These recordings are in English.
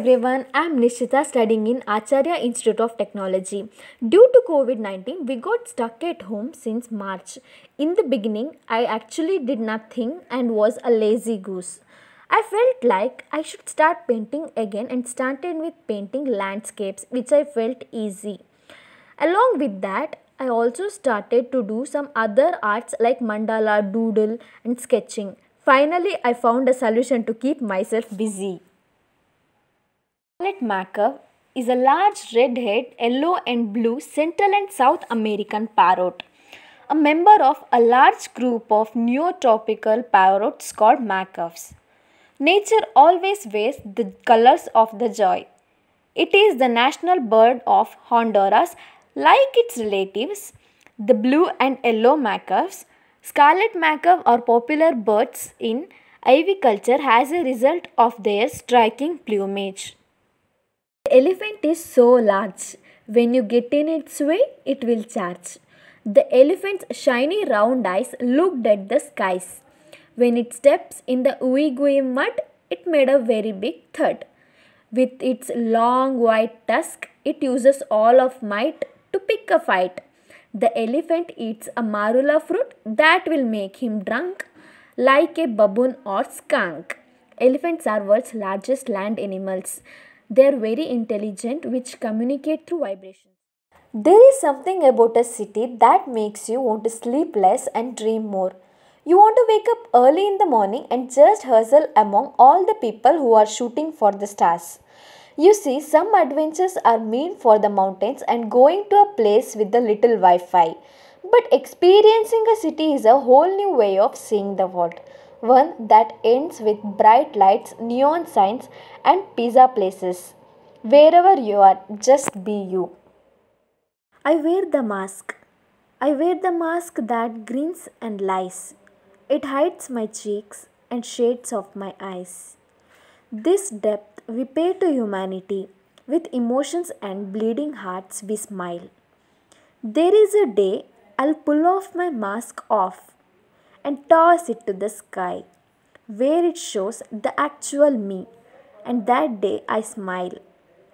everyone, I am Nishita studying in Acharya Institute of Technology. Due to COVID-19, we got stuck at home since March. In the beginning, I actually did nothing and was a lazy goose. I felt like I should start painting again and started with painting landscapes which I felt easy. Along with that, I also started to do some other arts like mandala, doodle and sketching. Finally, I found a solution to keep myself busy. Scarlet macaw is a large red-head, yellow and blue Central and South American parrot. A member of a large group of neotropical parrots called macaws. Nature always wears the colors of the joy. It is the national bird of Honduras. Like its relatives, the blue and yellow macaws, scarlet macaw are popular birds in aviculture as a result of their striking plumage elephant is so large. When you get in its way, it will charge. The elephant's shiny round eyes looked at the skies. When it steps in the ooey mud, it made a very big thud. With its long white tusk, it uses all of might to pick a fight. The elephant eats a marula fruit that will make him drunk like a baboon or skunk. Elephants are world's largest land animals. They are very intelligent which communicate through vibrations. There is something about a city that makes you want to sleep less and dream more. You want to wake up early in the morning and just hustle among all the people who are shooting for the stars. You see, some adventures are meant for the mountains and going to a place with the little Wi Fi. But experiencing a city is a whole new way of seeing the world one that ends with bright lights, neon signs, and pizza places. Wherever you are, just be you. I wear the mask. I wear the mask that grins and lies. It hides my cheeks and shades of my eyes. This depth we pay to humanity. With emotions and bleeding hearts, we smile. There is a day I'll pull off my mask off and toss it to the sky, where it shows the actual me. And that day I smile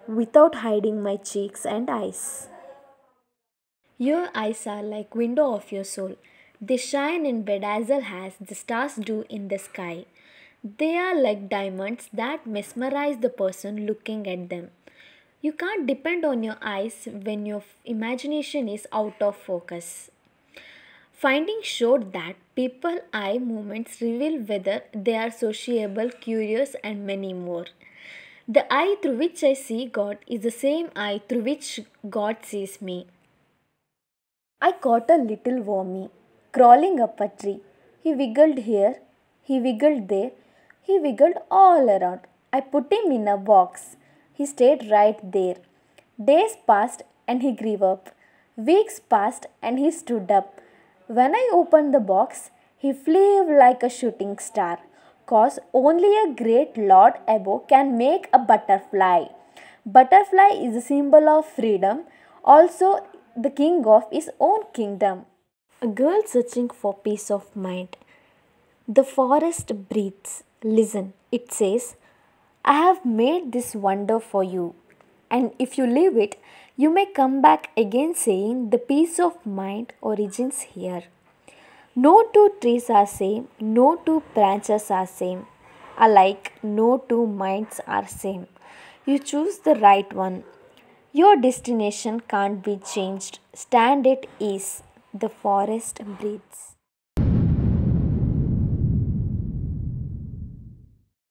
without hiding my cheeks and eyes. Your eyes are like window of your soul. They shine in bedazzle as the stars do in the sky. They are like diamonds that mesmerize the person looking at them. You can't depend on your eyes when your imagination is out of focus. Findings showed that People eye movements reveal whether they are sociable, curious, and many more. The eye through which I see God is the same eye through which God sees me. I caught a little wormy crawling up a tree. He wiggled here, he wiggled there, he wiggled all around. I put him in a box. He stayed right there. Days passed and he grew up. Weeks passed and he stood up. When I opened the box, he flew like a shooting star, cause only a great lord above can make a butterfly. Butterfly is a symbol of freedom, also the king of his own kingdom. A girl searching for peace of mind. The forest breathes. Listen, it says, I have made this wonder for you and if you leave it, you may come back again saying the peace of mind origins here. No two trees are same, no two branches are same. Alike, no two minds are same. You choose the right one. Your destination can't be changed. Stand at ease. The forest breathes.